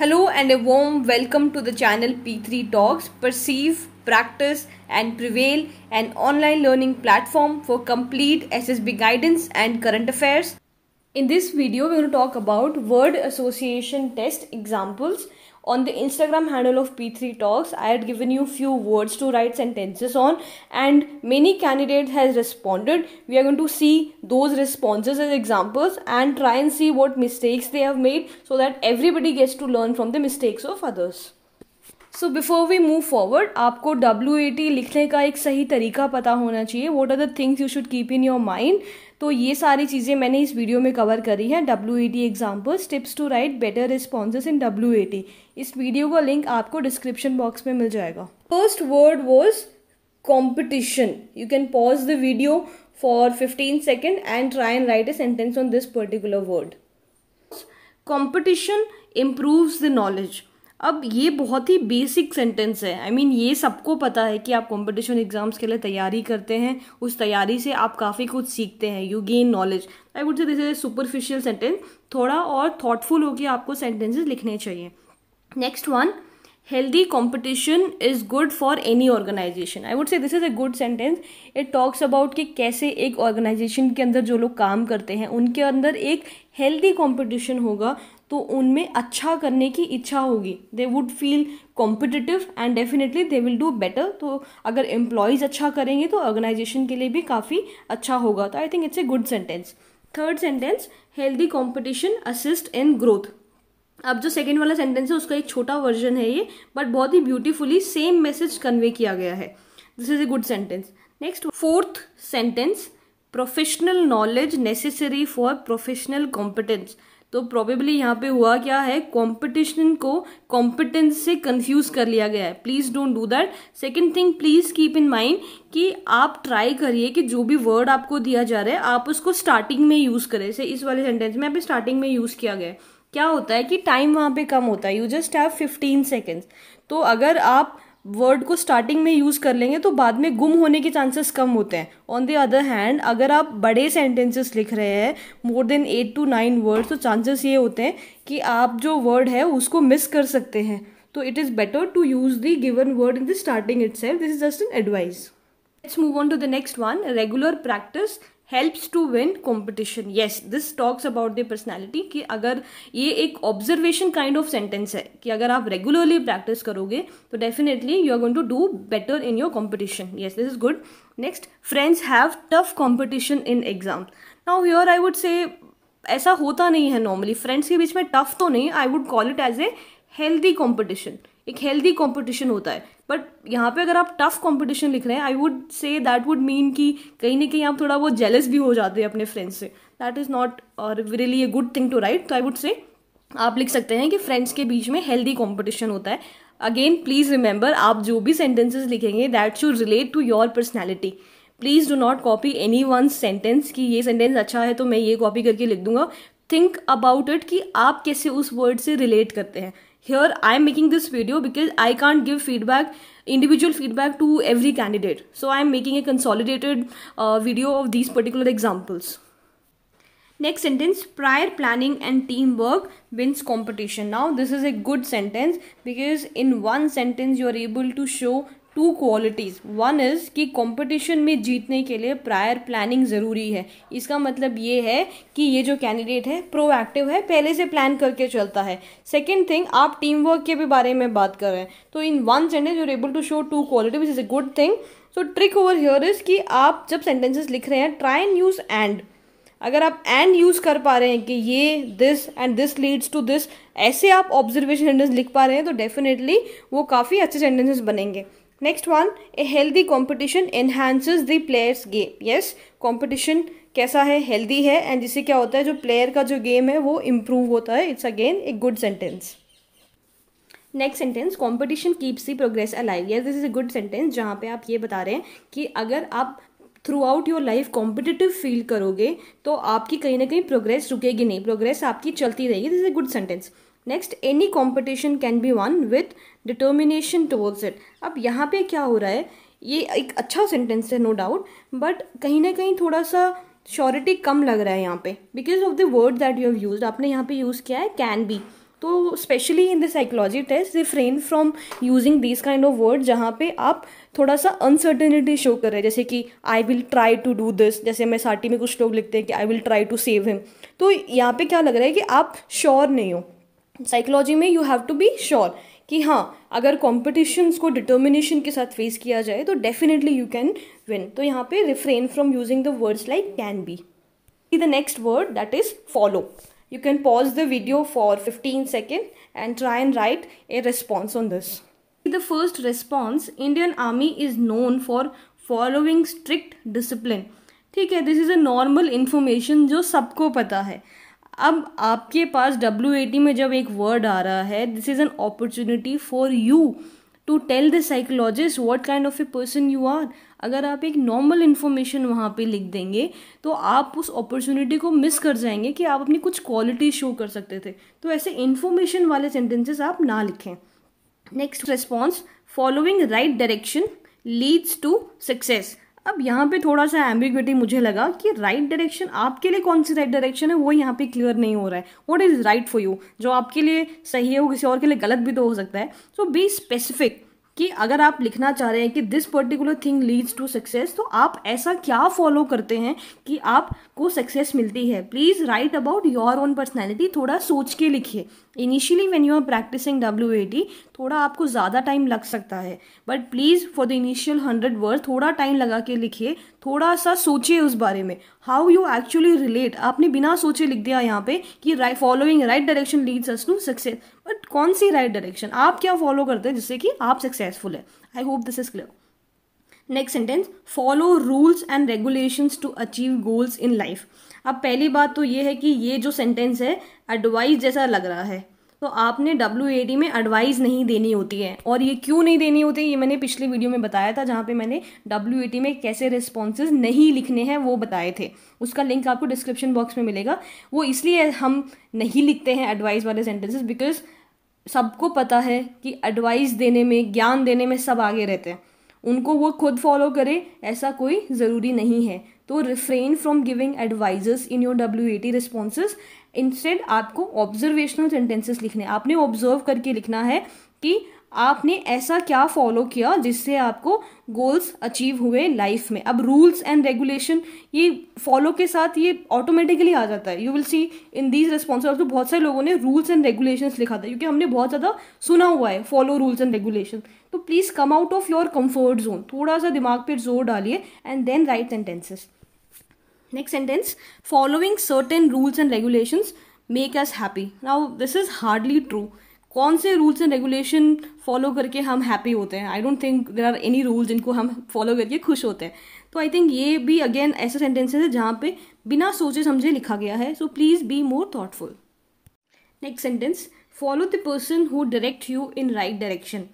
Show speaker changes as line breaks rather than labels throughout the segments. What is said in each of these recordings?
Hello and a warm welcome to the channel P3 Talks, Perceive, Practice and Prevail, an online learning platform for complete SSB guidance and current affairs. In this video, we're going to talk about word association test examples on the Instagram handle of P3 Talks, I had given you few words to write sentences on, and many candidates has responded. We are going to see those responses as examples and try and see what mistakes they have made so that everybody gets to learn from the mistakes of others. So before we move forward आपको W A T लिखने का एक सही तरीका पता होना चाहिए what are the things you should keep in your mind तो ये सारी चीज़ें मैंने इस वीडियो में कवर करी हैं W A T examples tips to write better responses in W A T इस वीडियो का लिंक आपको डिस्क्रिप्शन बॉक्स में मिल जाएगा first word was competition you can pause the video for fifteen second and try and write a sentence on this particular word competition improves the knowledge अब ये बहुत ही basic sentence है आई I mean mean, ये सबको पता है कि आप कंपटीशन एग्जाम्स के लिए तैयारी करते हैं उस तैयारी से आप काफ़ी कुछ सीखते हैं you gain knowledge I would say this is superficial sentence थोड़ा और थॉटफुल होकर आपको सेंटेंसेस लिखने चाहिए next one healthy competition is good for any organisation I would say this is a good sentence it talks about कि कैसे एक organisation के अंदर जो लोग काम करते हैं उनके अंदर एक हेल्दी कॉम्पिटिशन होगा तो उनमें अच्छा करने की इच्छा होगी they would feel competitive and definitely they will do better तो अगर एम्प्लॉयज़ अच्छा करेंगे तो ऑर्गेनाइजेशन के लिए भी काफ़ी अच्छा होगा तो I think it's a good sentence third sentence healthy competition assist in growth अब जो सेकेंड वाला सेंटेंस है उसका एक छोटा वर्जन है ये बट बहुत ही ब्यूटीफुली सेम मैसेज कन्वे किया गया है this is a good sentence next fourth sentence professional knowledge necessary for professional competence तो प्रॉबेबली यहाँ पे हुआ क्या है कॉम्पिटिशन को कॉम्पिटेंस से कन्फ्यूज़ कर लिया गया है please don't do that second thing please keep in mind कि आप ट्राई करिए कि जो भी वर्ड आपको दिया जा रहा है आप उसको स्टार्टिंग में यूज़ करें से इस वाले सेंटेंस में अभी स्टार्टिंग में यूज़ किया गया है क्या होता है कि टाइम वहाँ पे कम होता है you just have fifteen seconds तो अगर आप वर्ड को स्टार्टिंग में यूज़ कर लेंगे तो बाद में गुम होने के चांसेस कम होते हैं ऑन द अदर हैंड अगर आप बड़े सेंटेंसेस लिख रहे हैं more than eight to nine words तो चांसेस ये होते हैं कि आप जो वर्ड है उसको मिस कर सकते हैं तो it is better to use the given word in the starting it this is just an advice let's move on to the next one regular practice helps to win competition yes this talks about the personality कि अगर ये एक observation kind of sentence है कि अगर आप regularly practice करोगे तो definitely you are going to do better in your competition yes this is good next friends have tough competition in exam now your I would say ऐसा होता नहीं है नॉर्मली फ्रेंड्स के बीच में टफ तो नहीं I would call it as a healthy competition एक healthy competition होता है बट यहाँ पे अगर आप टफ कंपटीशन लिख रहे हैं I would say that would mean कि कहीं ना कहीं आप थोड़ा वो जेलस भी हो जाते हैं अपने फ्रेंड्स से दैट इज़ नॉट और really a good thing to write तो आई वुड से आप लिख सकते हैं कि फ्रेंड्स के बीच में हेल्दी कॉम्पिटिशन होता है अगेन प्लीज़ रिमेंबर आप जो भी सेंटेंसेज लिखेंगे that should relate to your personality please do not copy any one sentence कि ये सेंटेंस अच्छा है तो मैं ये कॉपी करके लिख दूंगा थिंक अबाउट इट कि आप कैसे उस वर्ड से रिलेट करते हैं here i am making this video because i can't give feedback individual feedback to every candidate so i am making a consolidated uh, video of these particular examples Next sentence prior planning and teamwork wins competition. Now, this is a good sentence because in one sentence you are able to show two qualities one is कि competition में जीतने के लिए prior planning ज़रूरी है इसका मतलब ये है कि ये जो कैंडिडेट है प्रोएक्टिव है पहले से प्लान करके चलता है सेकेंड थिंग आप टीम वर्क के भी बारे में बात कर रहे हैं तो in one sentence you're able to show two quality which is a good thing so trick over here is कि आप जब सेंटेंसेस लिख रहे हैं ट्राई एंड यूज़ एंड अगर आप एंड यूज़ कर पा रहे हैं कि ये this and this leads to this ऐसे आप ऑब्जर्वेशन सेंटेंस लिख पा रहे हैं तो डेफिनेटली वो काफ़ी अच्छे सेंटेंसेस बनेंगे next one a healthy competition enhances the players game yes competition कैसा है हेल्दी है एंड जिससे क्या होता है जो प्लेयर का जो गेम है वो इम्प्रूव होता है it's again a good sentence next sentence competition keeps the progress alive yes this is a good sentence जहाँ पे आप ये बता रहे हैं कि अगर आप throughout your life competitive feel करोगे तो आपकी कहीं ना कहीं प्रोग्रेस रुकेगी नहीं प्रोग्रेस आपकी चलती रहेगी this is a good sentence next any competition can be won with determination towards it अब यहाँ पे क्या हो रहा है ये एक अच्छा सेंटेंस है नो डाउट बट कहीं ना कहीं थोड़ा सा श्योरिटी कम लग रहा है यहाँ पे because of the word that you have use आपने यहाँ पे यूज़ किया है कैन बी तो specially in the psychology test refrain from using this kind of word जहाँ पे आप थोड़ा सा अनसर्टेनिटी शो कर रहे हैं जैसे कि I will try to do this जैसे मैं साटी में कुछ लोग लिखते हैं कि I will try to save him तो यहाँ पे क्या लग रहा है कि आप श्योर नहीं हो साइकोलॉजी में you have to be sure कि हाँ अगर कॉम्पिटिशन्स को डिटर्मिनेशन के साथ फेस किया जाए तो डेफिनेटली यू कैन विन तो यहाँ पे refrain from using the words like can be the next word that is follow you can pause the video for fifteen second and try and write a response on this the first response Indian army is known for following strict discipline ठीक है this is a normal information जो सबको पता है अब आपके पास W में जब एक वर्ड आ रहा है this is an opportunity for you to tell the psychologist what kind of a person you are अगर आप एक नॉर्मल इन्फॉर्मेशन वहाँ पे लिख देंगे तो आप उस अपॉर्चुनिटी को मिस कर जाएंगे कि आप अपनी कुछ क्वालिटी शो कर सकते थे तो ऐसे इन्फॉर्मेशन वाले सेंटेंसेस आप ना लिखें next response following right direction leads to success अब यहाँ पे थोड़ा सा एम्बिग्विटी मुझे लगा कि राइट डायरेक्शन आपके लिए कौन सी राइट डायरेक्शन है वो यहाँ पे क्लियर नहीं हो रहा है what is right for you जो आपके लिए सही है वो किसी और के लिए गलत भी तो हो सकता है सो बी स्पेसिफिक कि अगर आप लिखना चाह रहे हैं कि this particular thing leads to success तो आप ऐसा क्या फॉलो करते हैं कि आपको सक्सेस मिलती है please write about your own personality थोड़ा सोच के लिखिए initially when you are practising W A T थोड़ा आपको ज़्यादा टाइम लग सकता है but please for the initial hundred word थोड़ा टाइम लगा के लिखिए थोड़ा सा सोचिए उस बारे में हाउ यू एक्चुअली रिलेट आपने बिना सोचे लिख दिया यहाँ पे कि right following right direction leads us to success but कौन सी राइट right डायरेक्शन आप क्या फॉलो करते हैं जिससे कि आप सक्सेसफुल है I hope this is clear next sentence follow rules and regulations to achieve goals in life अब पहली बात तो ये है कि ये जो सेंटेंस है एडवाइस जैसा लग रहा है तो आपने डब्ल्यू में एडवाइस नहीं देनी होती है और ये क्यों नहीं देनी होती ये मैंने पिछले वीडियो में बताया था जहाँ पे मैंने डब्ल्यू में कैसे रिस्पॉन्सेज नहीं लिखने हैं वो बताए थे उसका लिंक आपको डिस्क्रिप्शन बॉक्स में मिलेगा वो इसलिए हम नहीं लिखते हैं एडवाइस वाले सेंटेंसेस बिकॉज सबको पता है कि एडवाइस देने में ज्ञान देने में सब आगे रहते हैं उनको वो खुद फॉलो करें ऐसा कोई ज़रूरी नहीं है तो refrain from giving advisers in your W A T responses instead आपको ऑब्जर्वेशनल सेंटेंसेस लिखने आपने ऑब्जर्व करके लिखना है कि आपने ऐसा क्या फॉलो किया जिससे आपको गोल्स अचीव हुए लाइफ में अब रूल्स एंड रेगुलेशन ये फॉलो के साथ ये ऑटोमेटिकली आ जाता है you will see in these responsible तो बहुत सारे लोगों ने रूल्स एंड रेगुलेशन लिखा था क्योंकि हमने बहुत ज़्यादा सुना हुआ है फॉलो रूल्स एंड रेगुलेशन तो please come out of your comfort zone थोड़ा सा दिमाग पर जोर डालिए and then write sentences Next sentence following certain rules and regulations make us happy. Now, this is hardly true. कौन से रूल्स एंड रेगुलेशन फॉलो करके हम हैप्पी होते हैं I don't think there are any rule जिनको हम follow करके खुश होते हैं तो आई थिंक ये भी अगेन ऐसे सेंटेंसेज है जहाँ पे बिना सोचे समझे लिखा गया है so please be more thoughtful next sentence follow the person who direct you in right direction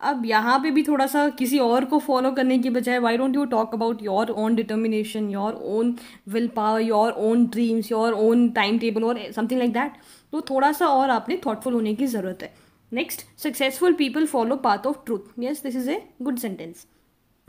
अब यहाँ पे भी थोड़ा सा किसी और को फॉलो करने की बजाय why don't you talk about your own determination your own will power your own dreams your own time table और समथिंग लाइक दैट तो थोड़ा सा और आपने थॉटफुल होने की ज़रूरत है next successful people follow path of truth yes this is a good sentence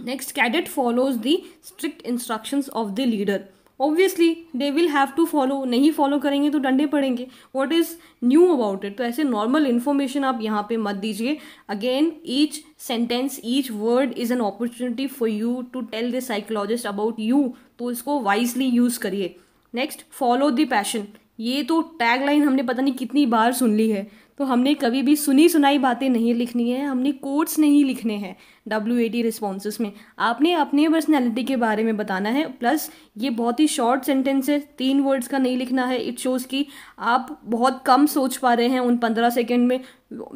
next cadet follows the strict instructions of the leader obviously they will have to follow नहीं फॉलो करेंगे तो डंडे पड़ेंगे what is new about it तो ऐसे normal information आप यहाँ पे मत दीजिए again each sentence each word is an opportunity for you to tell the psychologist about you तो इसको वाइजली यूज़ करिए नेक्स्ट फॉलो द पैशन ये तो टैगलाइन हमने पता नहीं कितनी बार सुन ली है तो हमने कभी भी सुनी सुनाई बातें नहीं लिखनी है हमने कोड्स नहीं लिखने हैं डब्ल्यू ए टी रिस्पॉन्स में आपने अपने पर्सनैलिटी के बारे में बताना है प्लस ये बहुत ही शॉर्ट सेंटेंस है तीन वर्ड्स का नहीं लिखना है इट शोज़ कि आप बहुत कम सोच पा रहे हैं उन पंद्रह सेकेंड में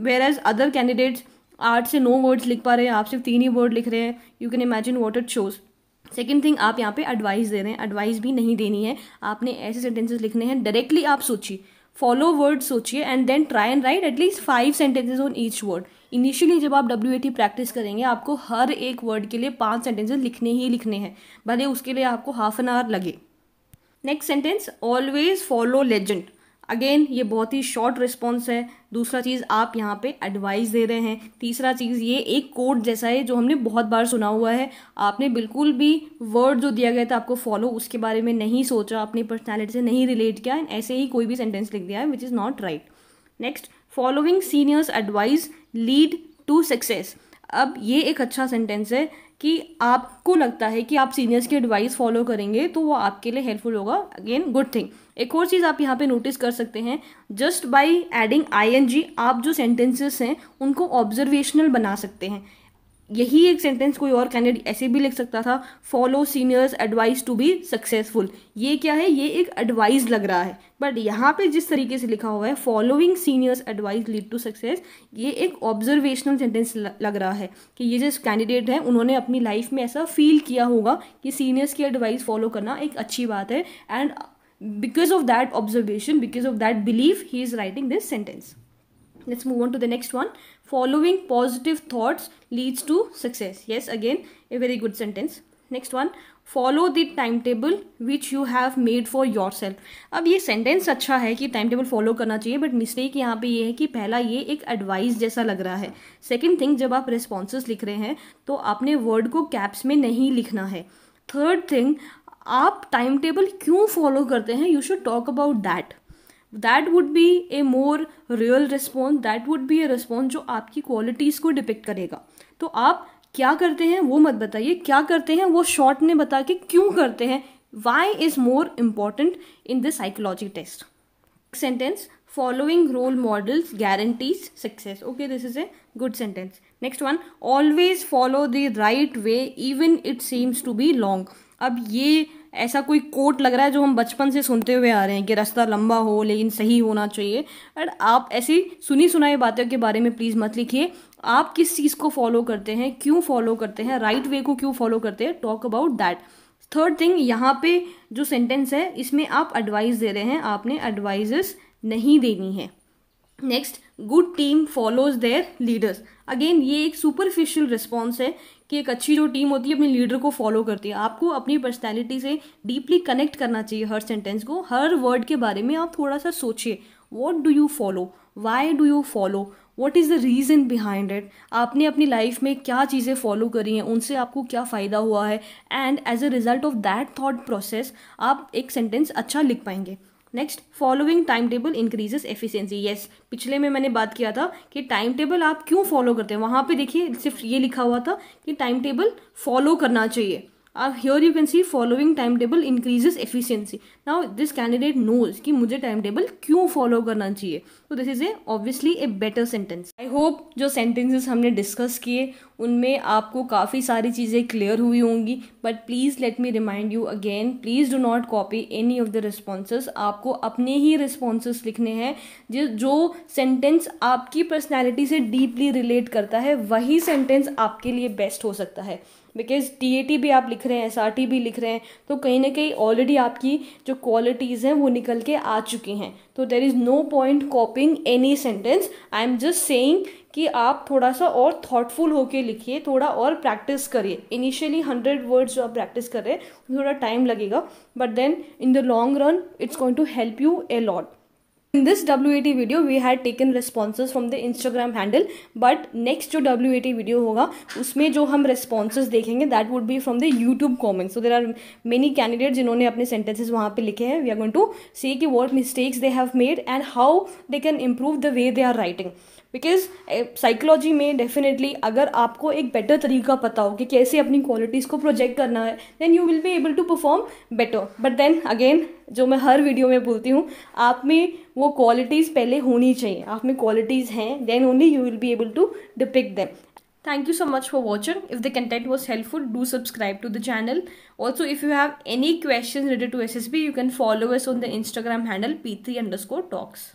वेर एज अदर कैंडिडेट्स आठ से नौ वर्ड्स लिख पा रहे हैं आप सिर्फ तीन ही वर्ड लिख रहे हैं you can imagine what it shows second thing आप यहाँ पे एडवाइस दे रहे हैं एडवाइस भी नहीं देनी है आपने ऐसे सेंटेंसेस लिखने हैं डायरेक्टली आप सोचिए फॉलो वर्ड सोचिए and then try and write at least five sentences on each word initially जब आप डब्ल्यू प्रैक्टिस करेंगे आपको हर एक वर्ड के लिए पांच सेंटेंसेज लिखने ही लिखने हैं भले उसके लिए आपको हाफ एन आवर लगे next sentence always follow legend again ये बहुत ही शॉर्ट रिस्पॉन्स है दूसरा चीज़ आप यहाँ पे एडवाइस दे रहे हैं तीसरा चीज़ ये एक कोड जैसा है जो हमने बहुत बार सुना हुआ है आपने बिल्कुल भी वर्ड जो दिया गया था आपको फॉलो उसके बारे में नहीं सोचा अपनी पर्सनैलिटी से नहीं रिलेट किया एंड ऐसे ही कोई भी सेंटेंस लिख दिया है which is not right next following seniors advice lead to success अब ये एक अच्छा सेंटेंस है कि आपको लगता है कि आप सीनियर्स की एडवाइस फॉलो करेंगे तो वो आपके लिए हेल्पफुल होगा अगेन गुड थिंग एक और चीज़ आप यहाँ पे नोटिस कर सकते हैं जस्ट बाई एडिंग जी आप जो सेंटेंसेस हैं उनको ऑब्जर्वेशनल बना सकते हैं यही एक सेंटेंस कोई और कैंडिडेट ऐसे भी लिख सकता था follow seniors advice to be successful ये क्या है ये एक एडवाइस लग रहा है बट यहाँ पे जिस तरीके से लिखा हुआ है following seniors advice lead to success ये एक ऑब्जर्वेशनल सेंटेंस लग रहा है कि ये जो कैंडिडेट हैं उन्होंने अपनी लाइफ में ऐसा फील किया होगा कि सीनियर्स की एडवाइस फॉलो करना एक अच्छी बात है and because of that observation because of that belief he is writing this sentence let's move on to the next one following positive thoughts leads to success yes again a very good sentence next one follow the timetable which you have made for yourself ab ye sentence acha hai ki timetable follow karna chahiye but mistake yahan pe ye hai ki pehla ye ek advice jaisa lag raha hai second thing jab aap responses likh rahe hain to aapne word ko caps mein nahi likhna hai third thing आप time table क्यों follow करते हैं you should talk about that that would be a more real response that would be a response जो आपकी qualities को depict करेगा तो आप क्या करते हैं वो मत बताइए क्या करते हैं वो शॉर्ट में बता के क्यों करते हैं why is more important in the psychology test sentence following role models guarantees success okay this is a good sentence next one always follow the right way even it seems to be long अब ये ऐसा कोई coat लग रहा है जो हम बचपन से सुनते हुए आ रहे हैं कि रास्ता लंबा हो लेकिन सही होना चाहिए और आप ऐसी सुनी सुनाई बातों के बारे में प्लीज़ मत लिखिए आप किस चीज़ को फॉलो करते हैं क्यों फॉलो करते हैं राइट वे को क्यों फॉलो करते हैं talk about that third thing यहाँ पे जो सेंटेंस है इसमें आप एडवाइस दे रहे हैं आपने एडवाइजेस नहीं देनी है next good team follows their leaders again ये एक सुपरफिशियल रिस्पॉन्स है कि एक अच्छी जो टीम होती है अपने लीडर को फॉलो करती है आपको अपनी पर्सनैलिटी से डीपली कनेक्ट करना चाहिए हर सेंटेंस को हर वर्ड के बारे में आप थोड़ा सा सोचिए what do you follow why do you follow what is the reason behind it आपने अपनी लाइफ में क्या चीज़ें फॉलो करी हैं उनसे आपको क्या फ़ायदा हुआ है and as a result of that thought process आप एक सेंटेंस अच्छा लिख पाएंगे next following time table increases efficiency yes पिछले में मैंने बात किया था कि टाइम टेबल आप क्यों फॉलो करते हैं वहाँ पे देखिए सिर्फ ये लिखा हुआ था कि टाइम टेबल फॉलो करना चाहिए अब you can see following time table increases efficiency now this candidate knows कि मुझे टाइम टेबल क्यों फॉलो करना चाहिए तो this is a obviously a better sentence I hope जो सेंटेंसेस हमने डिस्कस किए उनमें आपको काफ़ी सारी चीज़ें क्लियर हुई होंगी but please let me remind you again please do not copy any of the responses आपको अपने ही रिस्पॉन्सेज लिखने हैं जो जो सेंटेंस आपकी पर्सनैलिटी से डीपली रिलेट करता है वही सेंटेंस आपके लिए बेस्ट हो सकता है बिकॉज टी भी आप लिख रहे हैं एस भी लिख रहे हैं तो कहीं ना कहीं ऑलरेडी आपकी जो क्वालिटीज़ हैं वो निकल के आ चुकी हैं तो there is no point copying any sentence I am just saying कि आप थोड़ा सा और थॉटफुल होके लिखिए थोड़ा और प्रैक्टिस करिए इनिशियली हंड्रेड वर्ड्स जो आप प्रैक्टिस कर रहे हैं थोड़ा टाइम लगेगा but then in the long run it's going to help you a lot In this WAT video we had taken responses from the Instagram handle but next जो WAT video होगा उसमें जो हम responses देखेंगे that would be from the YouTube comments so there are many candidate जिन्होंने अपने sentences वहाँ पे लिखे हैं we are going to see की what mistakes they have made and how they can improve the way they are writing because psychology में definitely अगर आपको एक बेटर तरीका पता हो कि कैसे अपनी क्वालिटीज़ को प्रोजेक्ट करना है then you will be able to perform better but then again जो मैं हर वीडियो में बोलती हूँ आप में वो क्वालिटीज़ पहले होनी चाहिए आप में क्वालिटीज़ हैं then only you will be able to depict them thank you so much for watching if the content was helpful do subscribe to the channel also if you have any question related to S S B you can follow us on the Instagram handle P three underscore talks